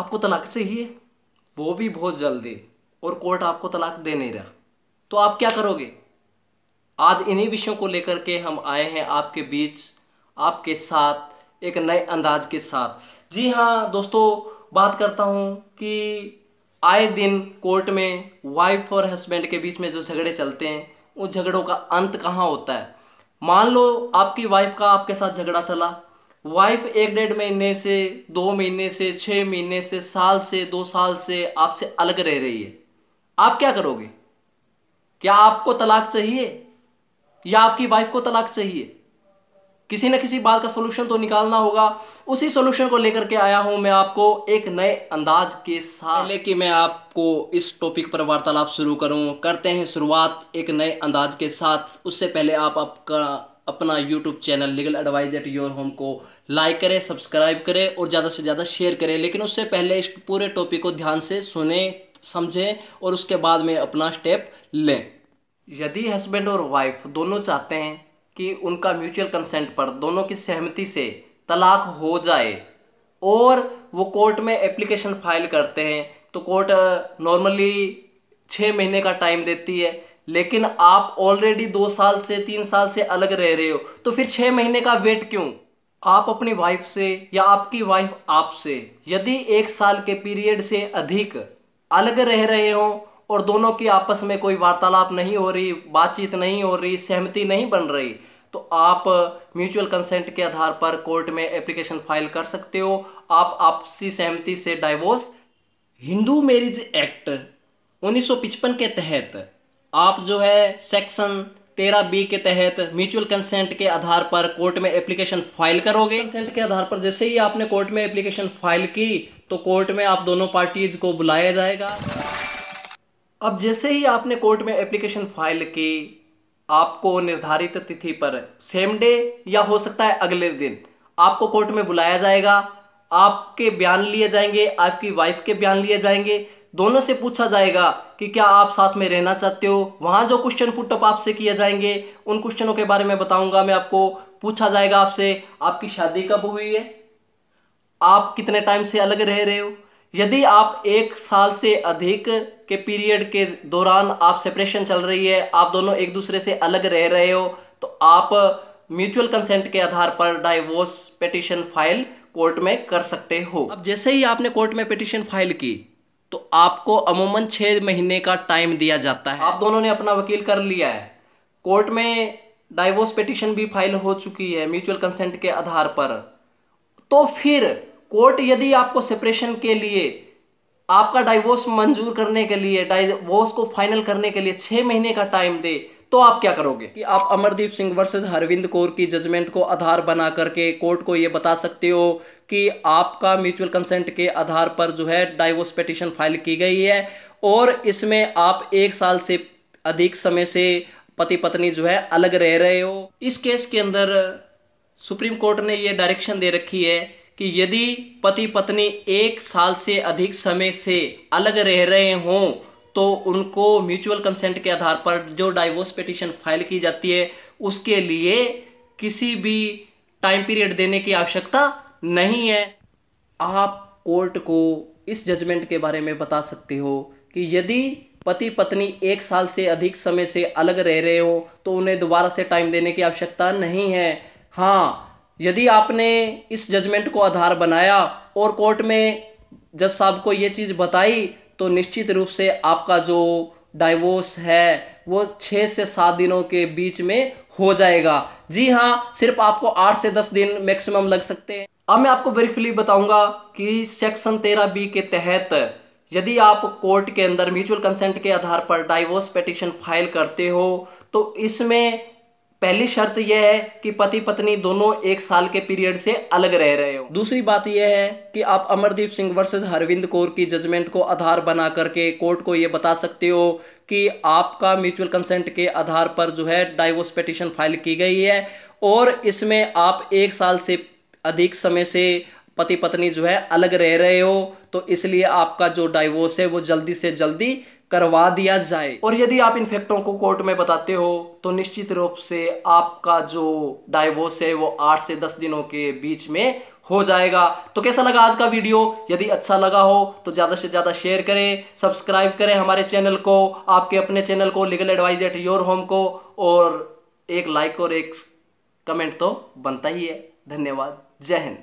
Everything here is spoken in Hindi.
आपको तलाक चाहिए वो भी बहुत जल्दी और कोर्ट आपको तलाक दे नहीं रहा तो आप क्या करोगे आज इन्हीं विषयों को लेकर के हम आए हैं आपके बीच आपके साथ एक नए अंदाज के साथ जी हाँ दोस्तों बात करता हूँ कि आए दिन कोर्ट में वाइफ और हस्बैंड के बीच में जो झगड़े चलते हैं उन झगड़ों का अंत कहाँ होता है मान लो आपकी वाइफ का आपके साथ झगड़ा चला वाइफ एक डेढ़ महीने से दो महीने से छः महीने से साल से दो साल से आपसे अलग रह रही है आप क्या करोगे क्या आपको तलाक चाहिए या आपकी वाइफ को तलाक चाहिए किसी न किसी बात का सोल्यूशन तो निकालना होगा उसी सोल्यूशन को लेकर के आया हूं मैं आपको एक नए अंदाज के साथ पहले कि मैं आपको इस टॉपिक पर वार्तालाप शुरू करूं करते हैं शुरुआत एक नए अंदाज के साथ उससे पहले आप आपका अपना YouTube channel legal advise at your home को लाइक करें सब्सक्राइब करें और ज़्यादा से ज़्यादा शेयर करें लेकिन उससे पहले इस पूरे टॉपिक को ध्यान से सुने समझें और उसके बाद में अपना स्टेप लें यदि हस्बैंड और वाइफ दोनों चाहते हैं कि उनका म्यूचुअल कंसेंट पर दोनों की सहमति से तलाक हो जाए और वो कोर्ट में एप्लीकेशन फाइल करते हैं तो कोर्ट नॉर्मली छः महीने का टाइम देती है लेकिन आप ऑलरेडी दो साल से तीन साल से अलग रह रहे हो तो फिर छः महीने का वेट क्यों आप अपनी वाइफ से या आपकी वाइफ आपसे यदि एक साल के पीरियड से अधिक अलग रह रहे हो और दोनों की आपस में कोई वार्तालाप नहीं हो रही बातचीत नहीं हो रही सहमति नहीं बन रही तो आप म्यूचुअल कंसेंट के आधार पर कोर्ट में एप्लीकेशन फाइल कर सकते हो आप आपसी सहमति से डाइवोर्स हिंदू मैरिज एक्ट उन्नीस के तहत आप जो है सेक्शन तेरह बी के तहत म्यूचुअल कंसेंट के आधार पर कोर्ट में एप्लीकेशन फाइल करोगे कंसेंट के आधार पर जैसे ही आपने कोर्ट में एप्लीकेशन फाइल की तो कोर्ट में आप दोनों पार्टीज को बुलाया जाएगा अब जैसे ही आपने कोर्ट में एप्लीकेशन फाइल की आपको निर्धारित तिथि पर सेम डे या हो सकता है अगले दिन आपको कोर्ट में बुलाया जाएगा आपके बयान लिए जाएंगे आपकी वाइफ के बयान लिए जाएंगे दोनों से पूछा जाएगा कि क्या आप साथ में रहना चाहते हो वहाँ जो क्वेश्चन पुटअप आपसे किए जाएंगे उन क्वेश्चनों के बारे में बताऊंगा मैं आपको पूछा जाएगा आपसे आपकी शादी कब हुई है आप कितने टाइम से अलग रह रहे हो यदि आप एक साल से अधिक के पीरियड के दौरान आप सेपरेशन चल रही है आप दोनों एक दूसरे से अलग रह रहे हो तो आप म्यूचुअल कंसेंट के आधार पर डाइवोर्स पिटिशन फाइल कोर्ट में कर सकते हो अब जैसे ही आपने कोर्ट में पिटिशन फाइल की तो आपको अमूमन छः महीने का टाइम दिया जाता है आप दोनों ने अपना वकील कर लिया है कोर्ट में डाइवोर्स पिटिशन भी फाइल हो चुकी है म्यूचुअल कंसेंट के आधार पर तो फिर कोर्ट यदि आपको सेपरेशन के लिए आपका डाइवोर्स मंजूर करने के लिए डाइवोर्स को फाइनल करने के लिए छः महीने का टाइम दे तो आप क्या करोगे कि आप अमरदीप सिंह वर्सेस हरविंद कौर की जजमेंट को आधार बना करके कोर्ट को ये बता सकते हो कि आपका म्यूचुअल कंसेंट के आधार पर जो है डाइवोर्स पिटिशन फाइल की गई है और इसमें आप एक साल से अधिक समय से पति पत्नी जो है अलग रह रहे हो इस केस के अंदर सुप्रीम कोर्ट ने ये डायरेक्शन दे रखी है कि यदि पति पत्नी एक साल से अधिक समय से अलग रह रहे हों तो उनको म्यूचुअल कंसेंट के आधार पर जो डाइवोर्स पिटिशन फाइल की जाती है उसके लिए किसी भी टाइम पीरियड देने की आवश्यकता नहीं है आप कोर्ट को इस जजमेंट के बारे में बता सकते हो कि यदि पति पत्नी एक साल से अधिक समय से अलग रह रहे हो तो उन्हें दोबारा से टाइम देने की आवश्यकता नहीं है हाँ यदि आपने इस जजमेंट को आधार बनाया और कोर्ट में जज साहब को ये चीज़ बताई तो निश्चित रूप से आपका जो डाइवोर्स है वो छः से सात दिनों के बीच में हो जाएगा जी हाँ सिर्फ आपको आठ से दस दिन मैक्सिमम लग सकते हैं अब मैं आपको ब्रीफली बताऊंगा कि सेक्शन तेरह बी के तहत यदि आप कोर्ट के अंदर म्यूचुअल कंसेंट के आधार पर डाइवोर्स पिटिशन फाइल करते हो तो इसमें पहली शर्त यह है कि पति पत्नी दोनों एक साल के पीरियड से अलग रह रहे हो दूसरी बात यह है कि आप अमरदीप सिंह वर्सेस हरविंद कौर की जजमेंट को आधार बना करके कोर्ट को ये बता सकते हो कि आपका म्यूचुअल कंसेंट के आधार पर जो है डाइवोर्स पिटिशन फाइल की गई है और इसमें आप एक साल से अधिक समय से पति पत्नी जो है अलग रह रहे हो तो इसलिए आपका जो डाइवोर्स है वो जल्दी से जल्दी करवा दिया जाए और यदि आप इन फैक्टों को कोर्ट में बताते हो तो निश्चित रूप से आपका जो डाइवोर्स है वो आठ से दस दिनों के बीच में हो जाएगा तो कैसा लगा आज का वीडियो यदि अच्छा लगा हो तो ज़्यादा से ज़्यादा शेयर करें सब्सक्राइब करें हमारे चैनल को आपके अपने चैनल को legal advise at your home को और एक लाइक और एक कमेंट तो बनता ही है धन्यवाद जय हिंद